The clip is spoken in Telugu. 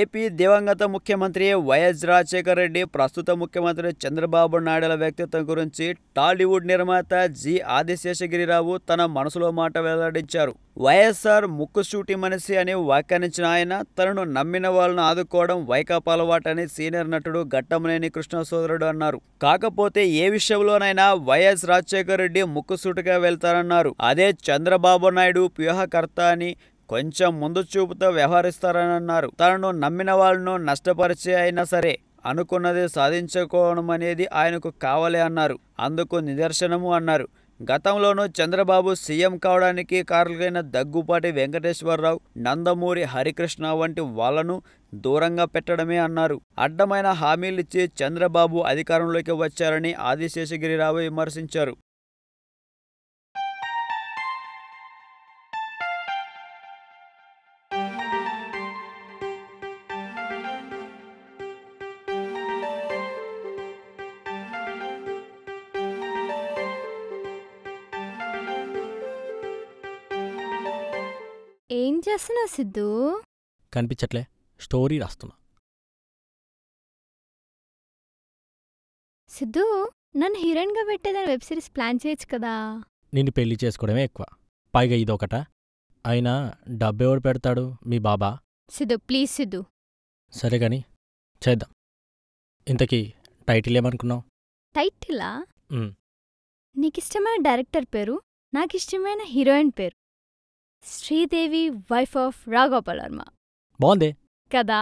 ఏపీ దివంగత ముఖ్యమంత్రి వైఎస్ రాజశేఖర రెడ్డి ప్రస్తుత ముఖ్యమంత్రి చంద్రబాబు నాయుడుల వ్యక్తిత్వం గురించి టాలీవుడ్ నిర్మాత జి ఆదిశేషగిరిరావు తన మనసులో మాట వెల్లడించారు వైఎస్ఆర్ ముక్కుసూటి మనిషి అని వ్యాఖ్యానించిన ఆయన తనను నమ్మిన వాళ్ళను ఆదుకోవడం వైకాపా అలవాటని సీనియర్ నటుడు గట్టమనేని కృష్ణ సోదరుడు అన్నారు కాకపోతే ఏ విషయంలోనైనా వైఎస్ రాజశేఖర రెడ్డి ముక్కుసూటిగా వెళ్తారన్నారు అదే చంద్రబాబు నాయుడు వ్యూహకర్త అని కొంచెం ముందు చూపుతో వ్యవహరిస్తారనన్నారు తనను నమ్మిన వాళ్ళను నష్టపరిచే అయినా సరే అనుకున్నది సాధించుకోవడం అనేది ఆయనకు కావాలి అన్నారు అందుకు నిదర్శనము అన్నారు గతంలోనూ చంద్రబాబు సీఎం కావడానికి కారులైన దగ్గుపాటి వెంకటేశ్వరరావు నందమూరి హరికృష్ణ వంటి వాళ్లను దూరంగా పెట్టడమే అన్నారు అడ్డమైన హామీలిచ్చి చంద్రబాబు అధికారంలోకి వచ్చారని ఆదిశేషగిరిరావు విమర్శించారు ఏం చేస్తున్నావు సిద్ధు కనిపించట్లే స్టోరీ రాస్తున్నా సిద్ధు నన్ను హీరోయిన్గా పెట్టేదని వెబ్ సిరీస్ ప్లాన్ చేయొచ్చు కదా నిన్ను పెళ్లి చేసుకోవడమే ఎక్కువ పైగా ఇదొకట అయినా డబ్బెవడు పెడతాడు మీ బాబా సిద్ధు ప్లీజ్ సిద్ధు సరే గాని చేద్దాం ఇంతకీ టైటిల్ ఏమనుకున్నావు టైటిలా నీకిష్టమైన డైరెక్టర్ పేరు నాకిష్టమైన హీరోయిన్ పేరు శ్రీదేవి వైఫ్ ఆఫ్ రాఘోపల్ వర్మ బాగుంది కదా